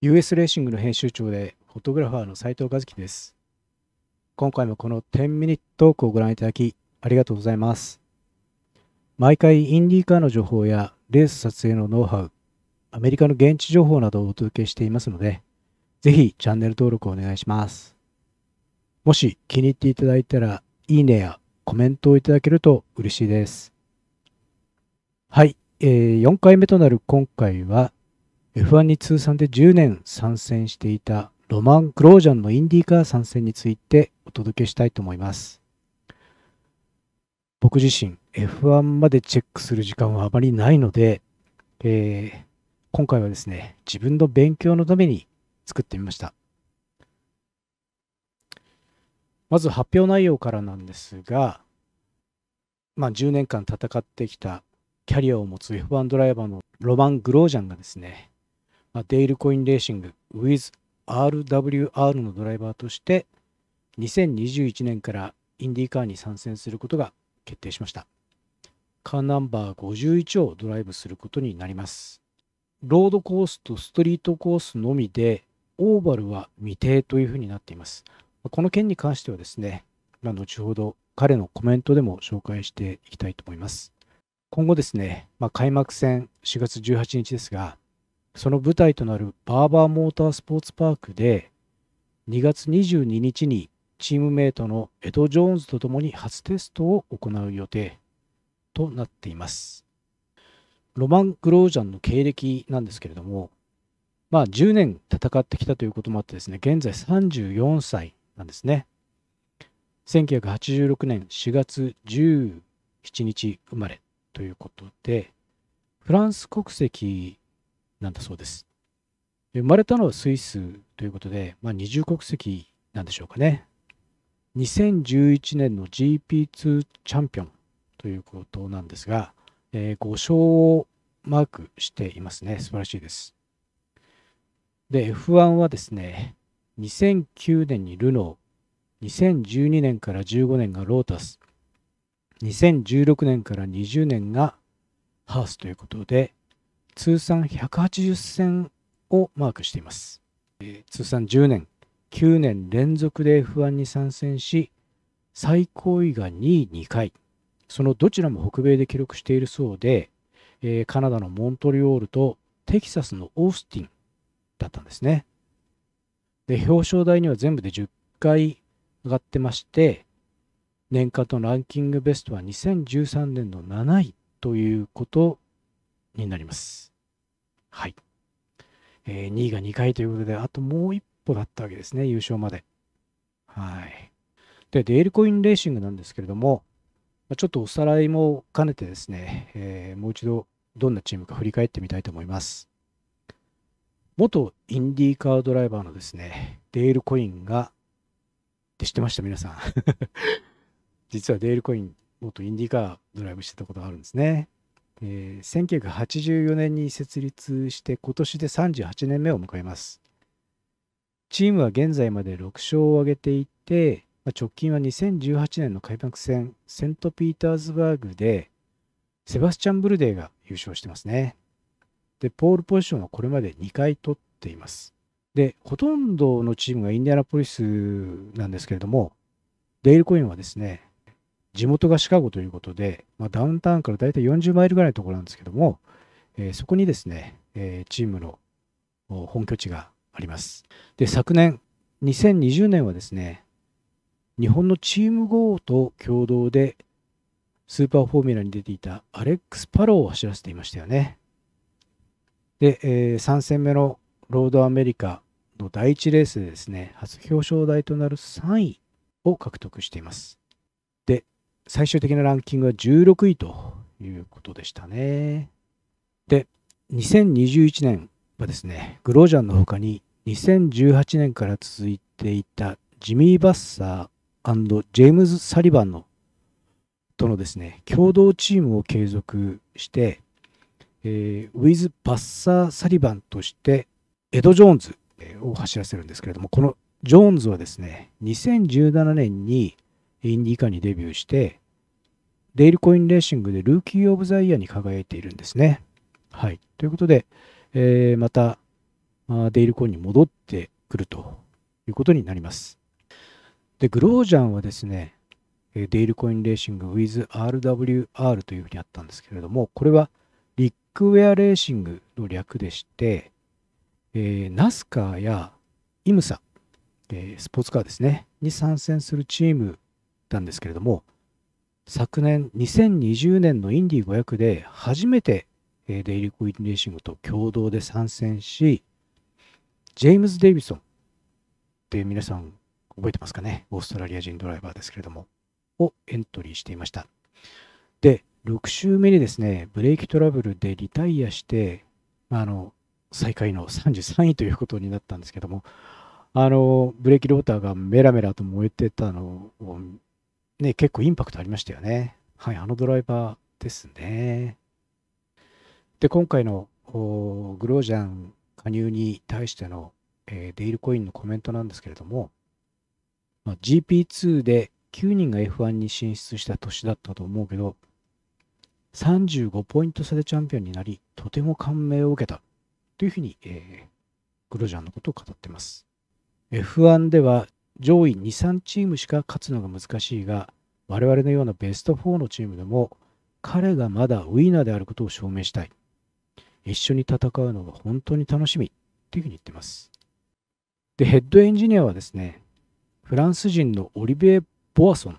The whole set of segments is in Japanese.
US レーシングの編集長でフォトグラファーの斉藤和樹です。今回もこの10ミニットークをご覧いただきありがとうございます。毎回インディーカーの情報やレース撮影のノウハウ、アメリカの現地情報などをお届けしていますので、ぜひチャンネル登録をお願いします。もし気に入っていただいたら、いいねやコメントをいただけると嬉しいです。はい、えー、4回目となる今回は、F1 に通算で10年参戦していたロマン・クロージャンのインディーカー参戦についてお届けしたいと思います。僕自身 F1 までチェックする時間はあまりないので、えー、今回はですね、自分の勉強のために作ってみました。まず発表内容からなんですが、まあ、10年間戦ってきたキャリアを持つ F1 ドライバーのロマン・グロージャンがですね、デイルコインレーシング WithRWR のドライバーとして2021年からインディカーに参戦することが決定しました。カーナンバー51をドライブすることになります。ロードコースとストリートコースのみでオーバルは未定というふうになっています。この件に関してはですね、まあ、後ほど彼のコメントでも紹介していきたいと思います。今後ですね、まあ、開幕戦4月18日ですが、その舞台となるバーバーモータースポーツパークで2月22日にチームメイトのエド・ジョーンズと共に初テストを行う予定となっています。ロマン・グロージャンの経歴なんですけれども、まあ、10年戦ってきたということもあってですね、現在34歳なんですね。1986年4月17日生まれということで、フランス国籍なんだそうです。生まれたのはスイスということで、まあ、二重国籍なんでしょうかね。2011年の GP2 チャンピオンということなんですが、えー、5勝をマークしていますね。素晴らしいです。で、F1 はですね、2009年にルノー、2012年から15年がロータス、2016年から20年がハースということで、通算180戦をマークしています。えー、通算10年、9年連続で F1 に参戦し、最高位が2位2回、そのどちらも北米で記録しているそうで、えー、カナダのモントリオールとテキサスのオースティンだったんですね。で、表彰台には全部で10回上がってまして、年間のランキングベストは2013年の7位ということになります。はい。えー、2位が2回ということで、あともう一歩だったわけですね、優勝まで。はい。で、デールコインレーシングなんですけれども、ちょっとおさらいも兼ねてですね、えー、もう一度どんなチームか振り返ってみたいと思います。元インディーカードライバーのですね、デールコインが、って知ってました皆さん。実はデールコイン、元インディーカードライブしてたことがあるんですね。えー、1984年に設立して今年で38年目を迎えます。チームは現在まで6勝を挙げていて、まあ、直近は2018年の開幕戦セント・ピーターズバーグでセバスチャン・ブルデーが優勝してますね。で、ポールポジションはこれまで2回取っています。で、ほとんどのチームがインディアナポリスなんですけれども、デイル・コインはですね、地元がシカゴということで、まあ、ダウンタウンからだいたい40マイルぐらいのところなんですけども、えー、そこにですね、えー、チームの本拠地があります。で、昨年、2020年はですね、日本のチーム GO と共同でスーパーフォーミュラに出ていたアレックス・パローを走らせていましたよね。で、えー、3戦目のロードアメリカの第1レースでですね、初表彰台となる3位を獲得しています。最終的なランキングは16位ということでしたね。で、2021年はですね、グロージャンの他に2018年から続いていたジミー・バッサージェームズ・サリバンのとのですね、共同チームを継続して、えー、ウィズ・バッサー・サリバンとしてエド・ジョーンズを走らせるんですけれども、このジョーンズはですね、2017年にインディカにデビューして、デイルコインレーシングでルーキー・オブ・ザ・イヤーに輝いているんですね。はい。ということで、えー、また、デイルコインに戻ってくるということになります。で、グロージャンはですね、デイルコインレーシング WithRWR というふうにあったんですけれども、これはリックウェアレーシングの略でして、えー、ナスカーやイムサ、えー、スポーツカーですね、に参戦するチームなんですけれども、昨年2020年のインディ500で初めてデイリー・コインレーシングと共同で参戦し、ジェームズ・デイビソンって皆さん覚えてますかね、オーストラリア人ドライバーですけれども、をエントリーしていました。で、6週目にですね、ブレーキトラブルでリタイアして、まあ、あの最下位の33位ということになったんですけども、あのブレーキローターがメラメラと燃えてたのをね、結構インパクトありましたよね。はい、あのドライバーですね。で、今回のグロージャン加入に対しての、えー、デイルコインのコメントなんですけれども、まあ、GP2 で9人が F1 に進出した年だったと思うけど、35ポイント差でチャンピオンになり、とても感銘を受けたというふうに、えー、グロージャンのことを語ってます。F1 では上位2、3チームしか勝つのが難しいが、我々のようなベスト4のチームでも、彼がまだウィーナーであることを証明したい。一緒に戦うのが本当に楽しみ。というふうに言ってます。で、ヘッドエンジニアはですね、フランス人のオリベエ・ボアソン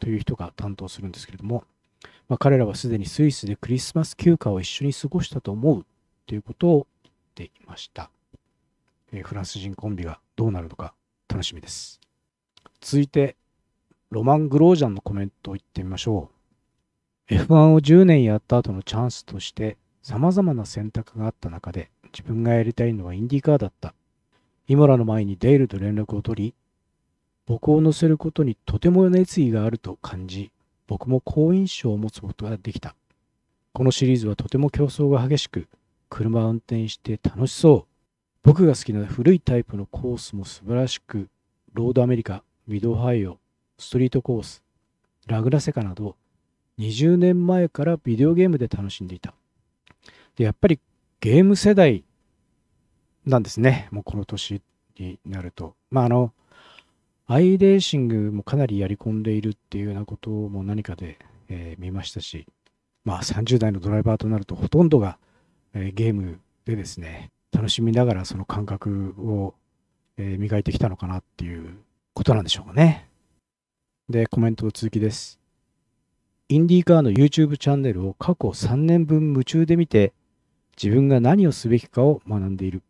という人が担当するんですけれども、まあ、彼らはすでにスイスでクリスマス休暇を一緒に過ごしたと思うということを言っていました。えー、フランス人コンビがどうなるのか楽しみです。続いて、ロマン・グロージャンのコメントを言ってみましょう。F1 を10年やった後のチャンスとして、様々な選択があった中で、自分がやりたいのはインディカーだった。イモラの前にデイルと連絡を取り、僕を乗せることにとても熱意があると感じ、僕も好印象を持つことができた。このシリーズはとても競争が激しく、車を運転して楽しそう。僕が好きな古いタイプのコースも素晴らしく、ロードアメリカ、ミドハイオ、ストリートコース、ラグラセカなど、20年前からビデオゲームで楽しんでいた。で、やっぱりゲーム世代なんですね。もうこの年になると。まあ、あの、イレーシングもかなりやり込んでいるっていうようなことも何かで、えー、見ましたし、まあ30代のドライバーとなるとほとんどが、えー、ゲームでですね、楽しみながらその感覚を、え磨いてきたのかなっていうことなんでしょうかね。で、コメントの続きです。インディーカーの YouTube チャンネルを過去3年分夢中で見て、自分が何をすべきかを学んでいる。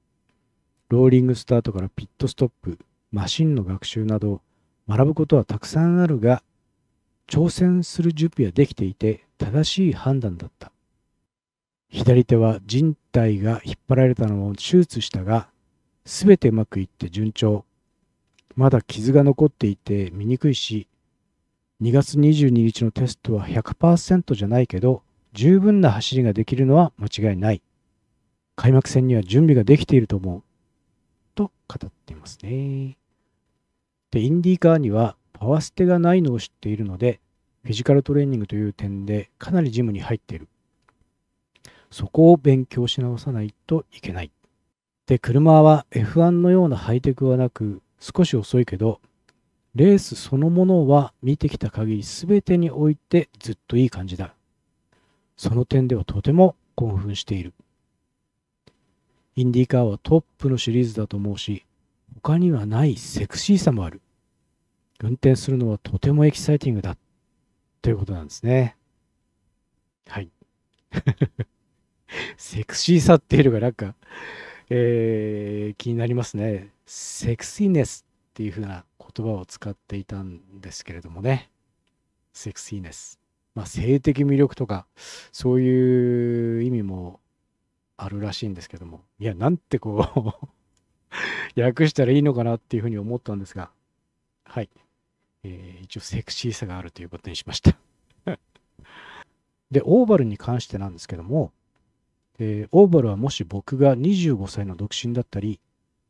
ローリングスタートからピットストップ、マシンの学習など、学ぶことはたくさんあるが、挑戦する準備はできていて、正しい判断だった。左手は人体が引っ張られたのを手術したが、すべてうまくいって順調。まだ傷が残っていて醜いし、2月22日のテストは100%じゃないけど、十分な走りができるのは間違いない。開幕戦には準備ができていると思う。と語っていますね。で、インディーカーにはパワーステがないのを知っているので、フィジカルトレーニングという点でかなりジムに入っている。そこを勉強し直さないといけない。で、車は F1 のようなハイテクはなく、少し遅いけど、レースそのものは見てきた限り全てにおいてずっといい感じだ。その点ではとても興奮している。インディカーはトップのシリーズだと思うし、他にはないセクシーさもある。運転するのはとてもエキサイティングだ。ということなんですね。はい。セクシーさっていうのがなんか、えー、気になりますね。セクシーネスっていう風な言葉を使っていたんですけれどもね。セクシーネス。まあ、性的魅力とか、そういう意味もあるらしいんですけども。いや、なんてこう 訳したらいいのかなっていうふうに思ったんですが、はい。えー、一応セクシーさがあるということにしました で、オーバルに関してなんですけども、えー、オーバルはもし僕が25歳の独身だったり、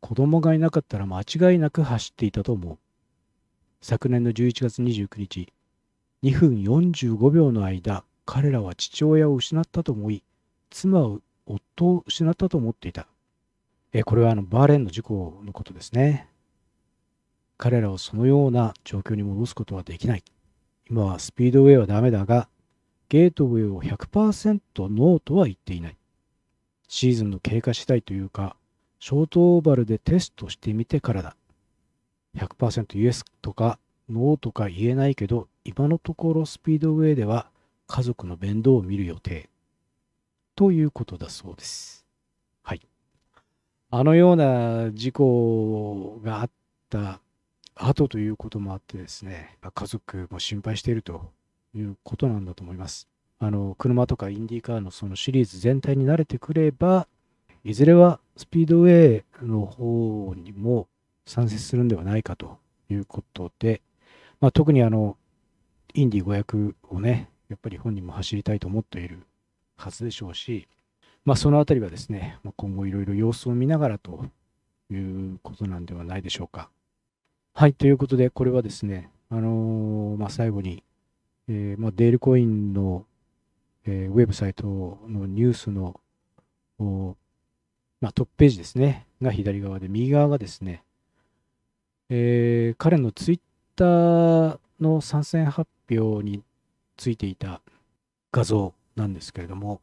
子供がいなかったら間違いなく走っていたと思う。昨年の11月29日、2分45秒の間、彼らは父親を失ったと思い、妻を、夫を失ったと思っていた。えー、これはあのバーレンの事故のことですね。彼らをそのような状況に戻すことはできない。今はスピードウェイはダメだが、ゲートウェイを100%ノーとは言っていない。シーズンの経過次第というか、ショートオーバルでテストしてみてからだ。100%イエスとかノーとか言えないけど、今のところスピードウェイでは家族の面倒を見る予定。ということだそうです。はい。あのような事故があった後ということもあってですね、家族も心配しているということなんだと思います。あの車とかインディーカーのそのシリーズ全体に慣れてくれば、いずれはスピードウェイの方にも参戦するんではないかということで、まあ、特にあの、インディ500をね、やっぱり本人も走りたいと思っているはずでしょうし、まあ、そのあたりはですね、まあ、今後いろいろ様子を見ながらということなんではないでしょうか。はい、ということで、これはですね、あのー、まあ、最後に、えー、まあ、デールコインのえー、ウェブサイトのニュースの、まあ、トップページですね、が左側で、右側がですね、えー、彼のツイッターの参戦発表についていた画像なんですけれども、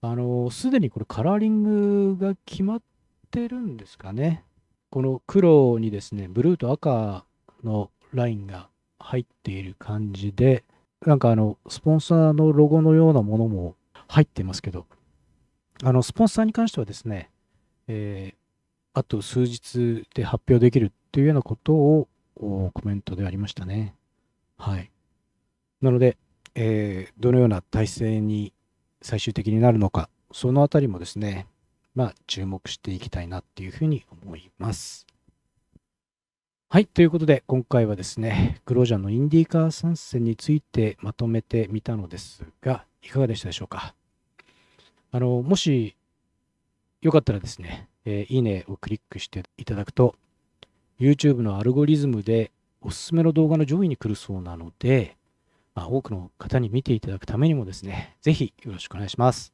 あの、すでにこれカラーリングが決まってるんですかね。この黒にですね、ブルーと赤のラインが入っている感じで、なんかあの、スポンサーのロゴのようなものも入ってますけど、あの、スポンサーに関してはですね、えー、あと数日で発表できるっていうようなことをコメントでありましたね。はい。なので、えー、どのような体制に最終的になるのか、そのあたりもですね、まあ、注目していきたいなっていうふうに思います。はい。ということで、今回はですね、クロージャーのインディーカー参戦についてまとめてみたのですが、いかがでしたでしょうか。あの、もし、よかったらですね、えー、いいねをクリックしていただくと、YouTube のアルゴリズムでおすすめの動画の上位に来るそうなので、まあ、多くの方に見ていただくためにもですね、ぜひよろしくお願いします。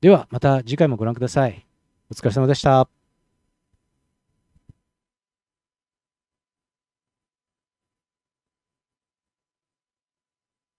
では、また次回もご覧ください。お疲れ様でした。